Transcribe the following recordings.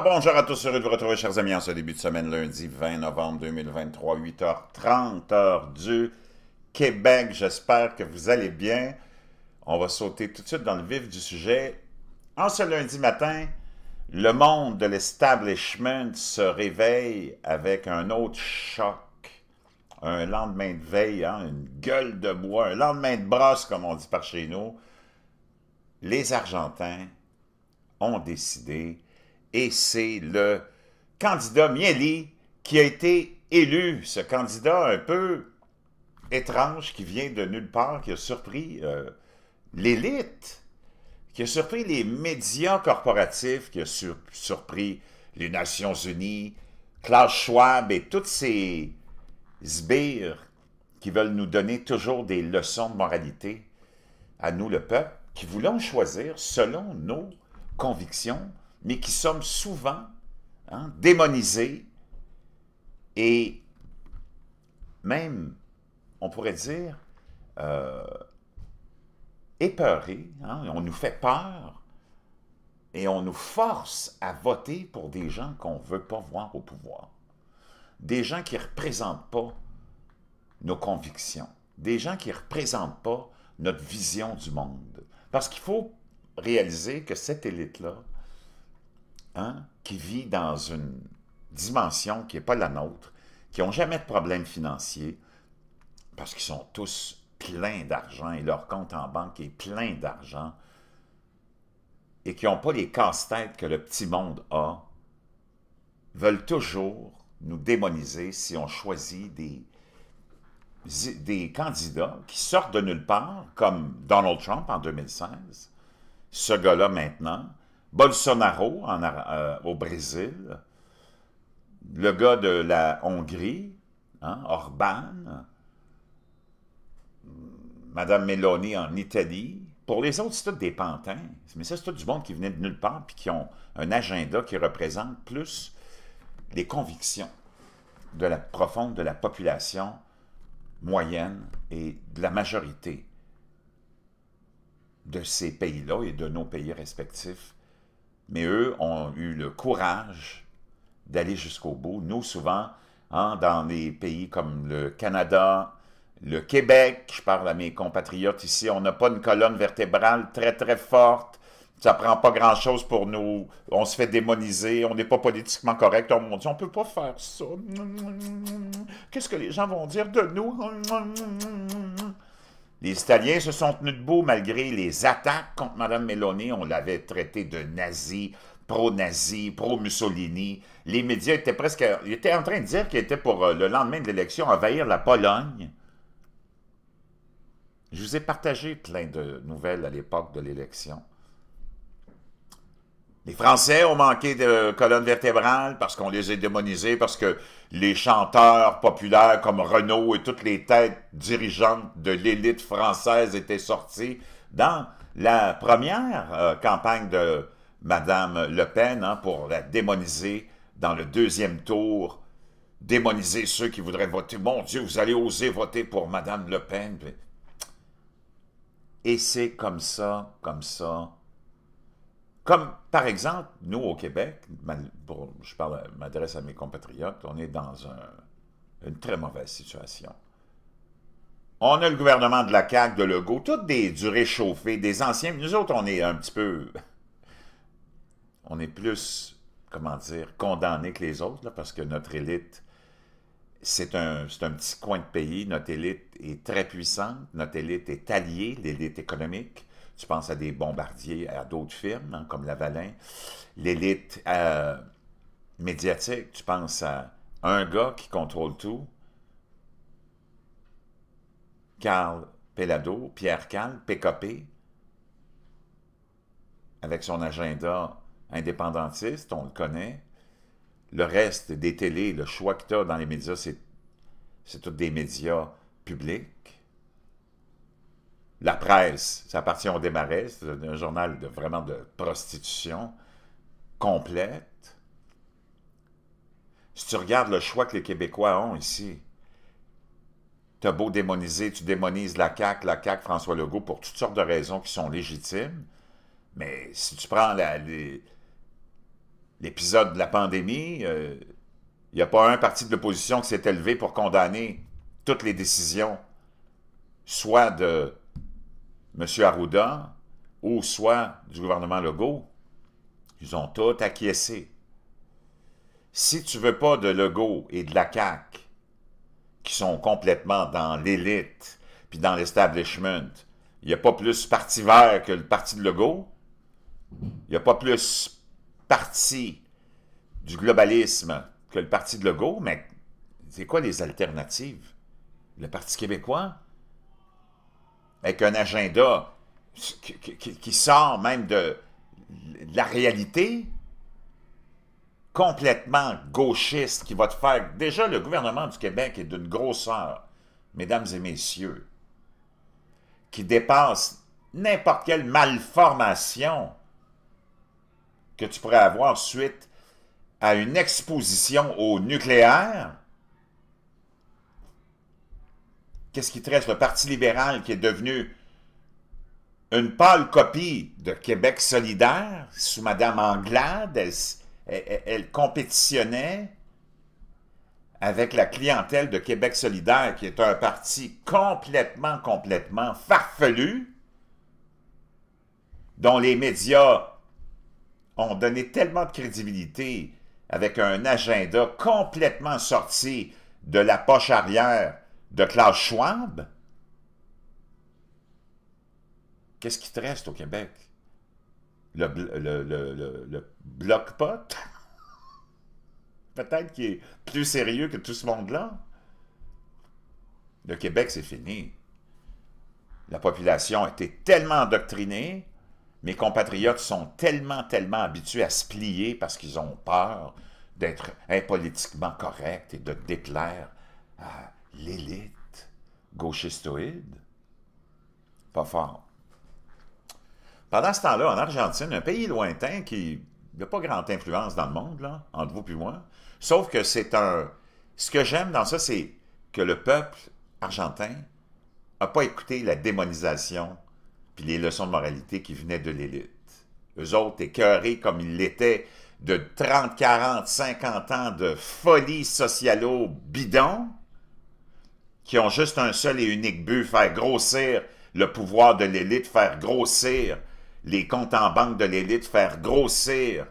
bonjour à tous, heureux de vous retrouver, chers amis, en ce début de semaine, lundi 20 novembre 2023, 8h30, heure du Québec. J'espère que vous allez bien. On va sauter tout de suite dans le vif du sujet. En ce lundi matin, le monde de l'establishment se réveille avec un autre choc. Un lendemain de veille, hein, une gueule de bois, un lendemain de brosse, comme on dit par chez nous. Les Argentins ont décidé et c'est le candidat Mieli qui a été élu. Ce candidat un peu étrange qui vient de nulle part, qui a surpris euh, l'élite, qui a surpris les médias corporatifs, qui a surpris les Nations Unies, Klaus Schwab et tous ces sbires qui veulent nous donner toujours des leçons de moralité à nous, le peuple, qui voulons choisir selon nos convictions, mais qui sommes souvent hein, démonisés et même, on pourrait dire, euh, épeurés. Hein. on nous fait peur et on nous force à voter pour des gens qu'on ne veut pas voir au pouvoir. Des gens qui ne représentent pas nos convictions. Des gens qui ne représentent pas notre vision du monde. Parce qu'il faut réaliser que cette élite-là, Hein, qui vit dans une dimension qui n'est pas la nôtre, qui n'ont jamais de problème financiers, parce qu'ils sont tous pleins d'argent et leur compte en banque est plein d'argent, et qui n'ont pas les casse-têtes que le petit monde a, veulent toujours nous démoniser si on choisit des, des candidats qui sortent de nulle part, comme Donald Trump en 2016, ce gars-là maintenant, Bolsonaro euh, au Brésil, le gars de la Hongrie, hein, Orban, Madame Meloni en Italie. Pour les autres, c'est tout des pantins. Mais ça, c'est tout du monde qui venait de nulle part et qui ont un agenda qui représente plus les convictions de la profonde de la population moyenne et de la majorité de ces pays-là et de nos pays respectifs mais eux ont eu le courage d'aller jusqu'au bout. Nous, souvent, hein, dans des pays comme le Canada, le Québec, je parle à mes compatriotes ici, on n'a pas une colonne vertébrale très, très forte. Ça prend pas grand-chose pour nous. On se fait démoniser, on n'est pas politiquement correct. On dit, on peut pas faire ça. Qu'est-ce que les gens vont dire de nous? Les Italiens se sont tenus debout malgré les attaques contre Mme Meloni. On l'avait traité de nazi, pro-nazi, pro-Mussolini. Les médias étaient presque... Ils étaient en train de dire qu'ils étaient pour, euh, le lendemain de l'élection, envahir la Pologne. Je vous ai partagé plein de nouvelles à l'époque de l'élection. Les Français ont manqué de colonne vertébrale parce qu'on les a démonisés, parce que les chanteurs populaires comme Renaud et toutes les têtes dirigeantes de l'élite française étaient sortis dans la première euh, campagne de Mme Le Pen hein, pour la démoniser dans le deuxième tour, démoniser ceux qui voudraient voter. Mon Dieu, vous allez oser voter pour Mme Le Pen. Et c'est comme ça, comme ça, comme, par exemple, nous, au Québec, je parle, m'adresse à mes compatriotes, on est dans une très mauvaise situation. On a le gouvernement de la CAQ, de Legault, tout des, du réchauffé, des anciens. Nous autres, on est un petit peu... On est plus, comment dire, condamnés que les autres, parce que notre élite, c'est un, un petit coin de pays. Notre élite est très puissante, notre élite est alliée, l'élite économique. Tu penses à des bombardiers, à d'autres films, hein, comme Lavalin. L'élite euh, médiatique, tu penses à un gars qui contrôle tout, Carl Pellado, Pierre Carl, PKP, avec son agenda indépendantiste, on le connaît. Le reste des télés, le choix que tu as dans les médias, c'est tous des médias publics la presse, ça appartient au démarrer c'est un journal de, vraiment de prostitution complète. Si tu regardes le choix que les Québécois ont ici, as beau démoniser, tu démonises la CAQ, la CAQ, François Legault, pour toutes sortes de raisons qui sont légitimes, mais si tu prends l'épisode de la pandémie, il euh, n'y a pas un parti de l'opposition qui s'est élevé pour condamner toutes les décisions, soit de M. Arruda ou soit du gouvernement Legault, ils ont tout acquiescé. Si tu veux pas de Legault et de la CAQ, qui sont complètement dans l'élite, puis dans l'establishment, il n'y a pas plus parti vert que le parti de Legault, il n'y a pas plus parti du globalisme que le parti de Legault, mais c'est quoi les alternatives? Le Parti québécois? avec un agenda qui, sort même de, de la réalité, complètement gauchiste, qui va te faire... Déjà, le gouvernement du Québec est d'une grosseur, mesdames et messieurs, qui dépasse n'importe quelle malformation que tu pourrais avoir suite à une exposition au nucléaire qu'est-ce qui te Le Parti libéral qui est devenu une pâle copie de Québec solidaire sous Mme Anglade. elle, compétitionnait avec la clientèle de Québec solidaire, qui est un parti complètement, complètement farfelu, dont les médias ont donné tellement de crédibilité avec un agenda complètement sorti de la poche arrière de Klaus Schwab, qu'est-ce qui te reste au Québec? Le, le, le, le bloc pot? Peut-être qu'il est plus sérieux que tout ce monde-là. Le Québec, c'est fini. La population a été tellement endoctrinée, mes compatriotes sont tellement, tellement habitués à se plier parce qu'ils ont peur d'être impolitiquement corrects et de déclarer l'élite gauchistoïde. Pas fort. Pendant ce temps-là, en Argentine, un pays lointain qui n'a pas grande influence dans le monde, là, entre vous et moi, sauf que c'est un... Ce que j'aime dans ça, c'est que le peuple argentin n'a pas écouté la démonisation puis les leçons de moralité qui venaient de l'élite. Eux autres, écœurés comme ils l'étaient de 30, 40, 50 ans de folie socialo-bidon, qui ont juste un seul et unique but, faire grossir le pouvoir de l'élite, faire grossir les comptes en banque de l'élite, faire grossir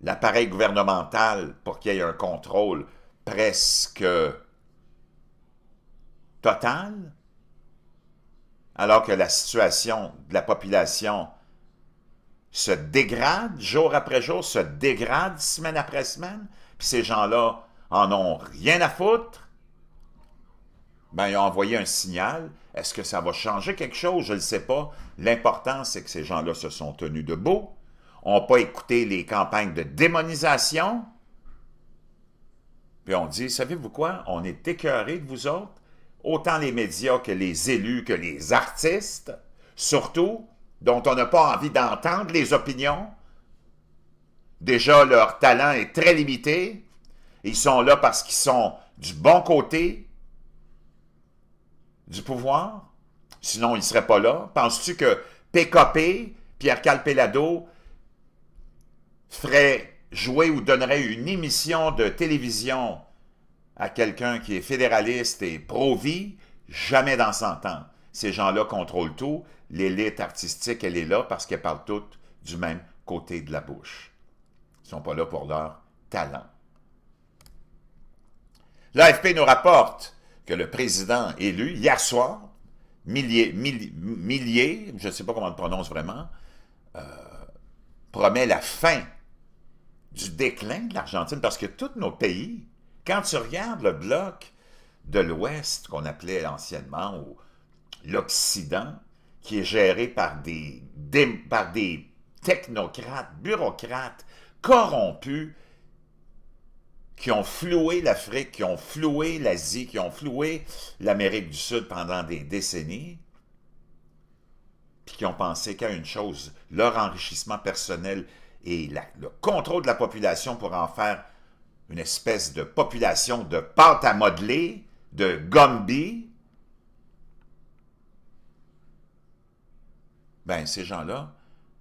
l'appareil gouvernemental pour qu'il y ait un contrôle presque total, alors que la situation de la population se dégrade jour après jour, se dégrade semaine après semaine, puis ces gens-là en ont rien à foutre, ben, ils ont envoyé un signal. Est-ce que ça va changer quelque chose? Je ne le sais pas. L'important, c'est que ces gens-là se sont tenus debout, n'ont pas écouté les campagnes de démonisation. Puis on dit, savez-vous quoi? On est écœuré de vous autres, autant les médias que les élus, que les artistes, surtout, dont on n'a pas envie d'entendre les opinions. Déjà, leur talent est très limité. Ils sont là parce qu'ils sont du bon côté, du pouvoir? Sinon, il ne serait pas là. Penses-tu que PKP, Pierre Calpelado, ferait jouer ou donnerait une émission de télévision à quelqu'un qui est fédéraliste et pro-vie? Jamais dans son ans. Ces gens-là contrôlent tout. L'élite artistique, elle est là parce qu'elle parle toutes du même côté de la bouche. Ils ne sont pas là pour leur talent. L'AFP nous rapporte que le président élu, hier soir, milliers, milliers, je ne sais pas comment le prononce vraiment, euh, promet la fin du déclin de l'Argentine, parce que tous nos pays, quand tu regardes le bloc de l'Ouest, qu'on appelait anciennement l'Occident, qui est géré par par des technocrates, bureaucrates, corrompus, qui ont floué l'Afrique, qui ont floué l'Asie, qui ont floué l'Amérique du Sud pendant des décennies, puis qui ont pensé qu'à une chose, leur enrichissement personnel et le contrôle de la population pour en faire une espèce de population de pâte à modeler, de gombi. Ben, ces gens-là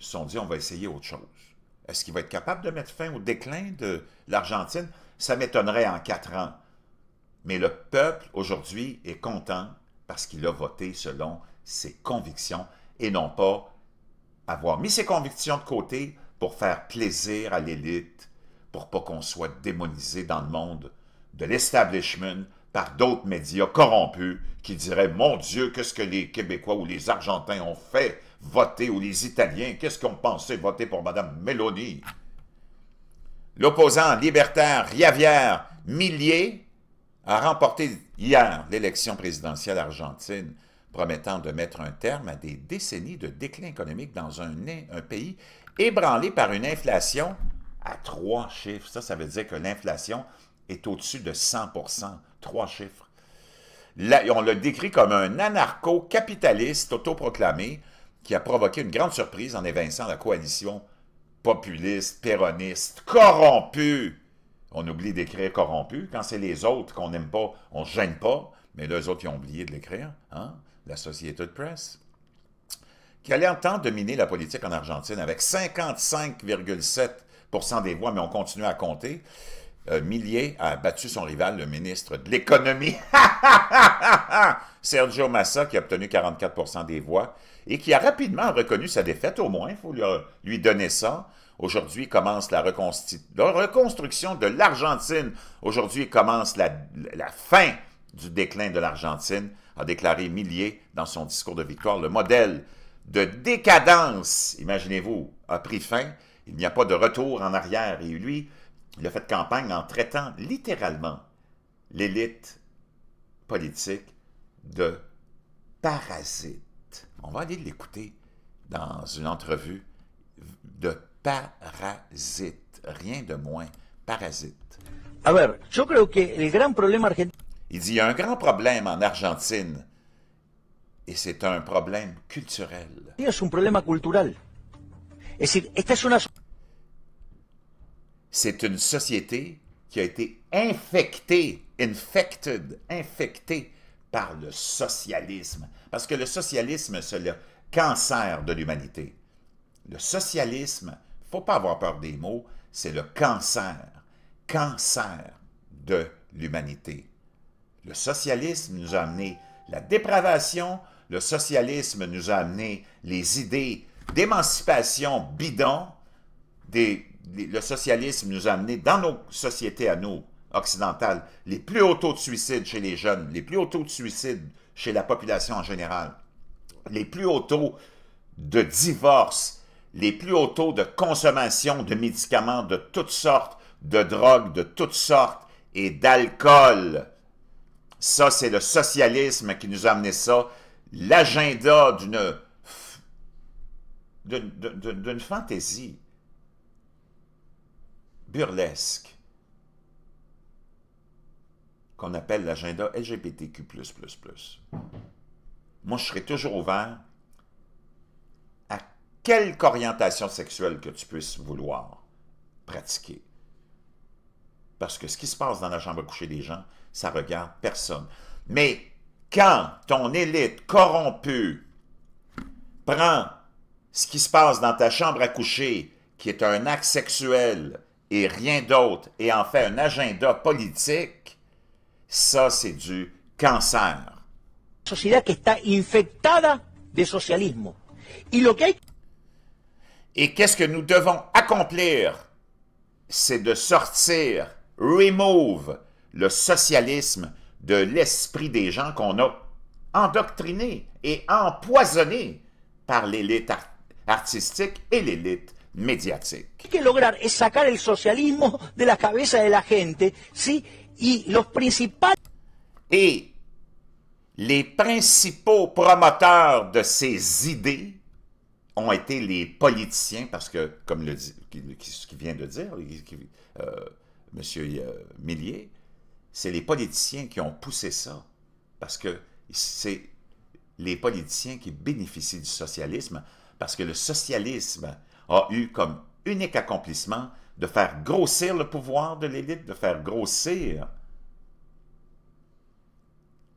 se sont dit, on va essayer autre chose. Est-ce qu'il va être capable de mettre fin au déclin de l'Argentine? Ça m'étonnerait en quatre ans. Mais le peuple, aujourd'hui, est content parce qu'il a voté selon ses convictions et non pas avoir mis ses convictions de côté pour faire plaisir à l'élite, pour pas qu'on soit démonisé dans le monde de l'establishment par d'autres médias corrompus qui diraient « Mon Dieu, qu'est-ce que les Québécois ou les Argentins ont fait voter ou les Italiens, qu'est-ce qu'ils ont pensé voter pour Mme Mélanie ?» L'opposant libertaire Javier Millier a remporté hier l'élection présidentielle argentine, promettant de mettre un terme à des décennies de déclin économique dans un, pays ébranlé par une inflation à trois chiffres. Ça, ça veut dire que l'inflation est au-dessus de 100 trois chiffres. on le décrit comme un anarcho-capitaliste autoproclamé qui a provoqué une grande surprise en évinçant la coalition populiste, péroniste, corrompu. On oublie d'écrire corrompu. Quand c'est les autres qu'on n'aime pas, on ne gêne pas, mais les autres, ils ont oublié de l'écrire, hein? la société de presse, qui allait en temps dominer la politique en Argentine avec 55,7 des voix, mais on continue à compter. Euh, Millier a battu son rival, le ministre de l'économie, Sergio Massa, qui a obtenu 44 des voix, et qui a rapidement reconnu sa défaite, au moins, il faut euh, lui, donner ça. Aujourd'hui commence la, reconstruction de l'Argentine. Aujourd'hui commence la, fin du déclin de l'Argentine, a déclaré Millier dans son discours de victoire. Le modèle de décadence, imaginez-vous, a pris fin. Il n'y a pas de retour en arrière. Et lui, il a fait campagne en traitant littéralement l'élite politique de parasite. On va aller l'écouter dans une entrevue de Parasite, rien de moins, Parasite. Il dit, il y a un grand problème en Argentine, et c'est un problème culturel. C'est un problème culturel. C'est une société qui a été infectée, infected, infectée par le socialisme, parce que le socialisme, c'est le cancer de l'humanité. Le socialisme, il ne faut pas avoir peur des mots, c'est le cancer, cancer de l'humanité. Le socialisme nous a amené la dépravation, le socialisme nous a amené les idées d'émancipation bidon, le socialisme nous a amené dans nos sociétés à nous, occidentales, les plus hauts taux de suicide chez les jeunes, les plus hauts taux de suicide chez la population en général. Les plus hauts taux de divorce, les plus hauts taux de consommation de médicaments de toutes sortes, de drogues de toutes sortes et d'alcool. Ça, c'est le socialisme qui nous a amené ça. L'agenda d'une d'une fantaisie burlesque qu'on appelle l'agenda LGBTQ++. Moi, je serai toujours ouvert à quelque orientation sexuelle que tu puisses vouloir pratiquer. Parce que ce qui se passe dans la chambre à coucher des gens, ça regarde personne. Mais quand ton élite corrompue prend ce qui se passe dans ta chambre à coucher, qui est un acte sexuel et rien d'autre, et en fait un agenda politique, ça, c'est du cancer. de socialisme. lo Et qu'est-ce que nous devons accomplir? C'est de sortir, remove le socialisme de l'esprit des gens qu'on a endoctrinés et empoisonnés par l'élite artistique et l'élite médiatique. de la cabeza la gente, Et les principaux promoteurs de ces idées ont été les politiciens, parce que, comme le dit, ce qui vient de dire euh, Monsieur M. Euh, Millier, c'est les politiciens qui ont poussé ça, parce que c'est les politiciens qui bénéficient du socialisme, parce que le socialisme a eu comme unique accomplissement de faire grossir le pouvoir de l'élite, de faire grossir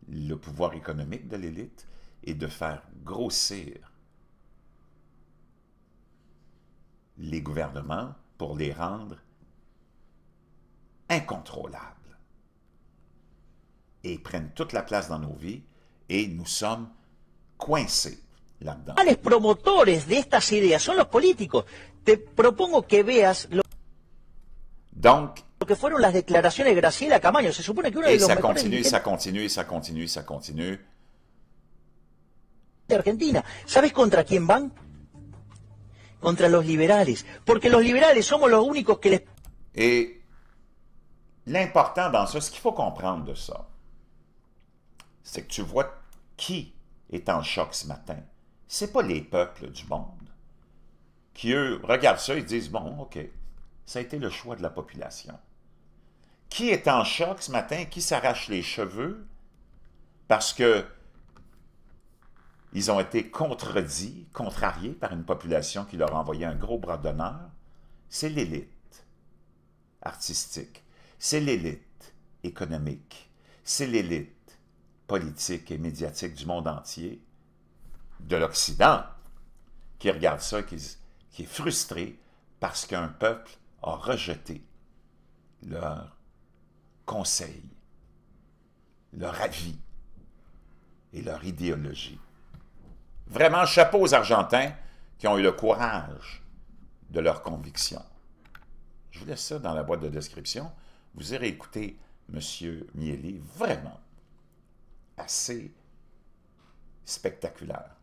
le pouvoir économique de l'élite et de faire grossir les gouvernements pour les rendre incontrôlables. Et ils prennent toute la place dans nos vies et nous sommes coincés Los promotores de estas ideas son los políticos. Te propongo que veas lo, Donc, que fueron las declaraciones de Graciela Camaño. Se supone que uno de los ça mejores De Argentina. ¿Sabes contra quién van? Contra los liberales. Porque los liberales somos los únicos que les... Et l'important dans ça, ce qu'il faut comprendre de ça, c'est que tu vois qui est en choc ce matin. c'est pas les peuples du monde qui, eux, regardent ça et disent « Bon, OK, ça a été le choix de la population. » Qui est en choc ce matin? Qui s'arrache les cheveux parce que ils ont été contredits, contrariés par une population qui leur a envoyé un gros bras d'honneur? C'est l'élite artistique. C'est l'élite économique. C'est l'élite politique et médiatique du monde entier de l'Occident qui regarde ça, qui, est frustré parce qu'un peuple a rejeté leur conseil, leur avis et leur idéologie. Vraiment, chapeau aux Argentins qui ont eu le courage de leurs convictions. Je vous laisse ça dans la boîte de description. Vous irez écouter M. Mieli, vraiment assez spectaculaire.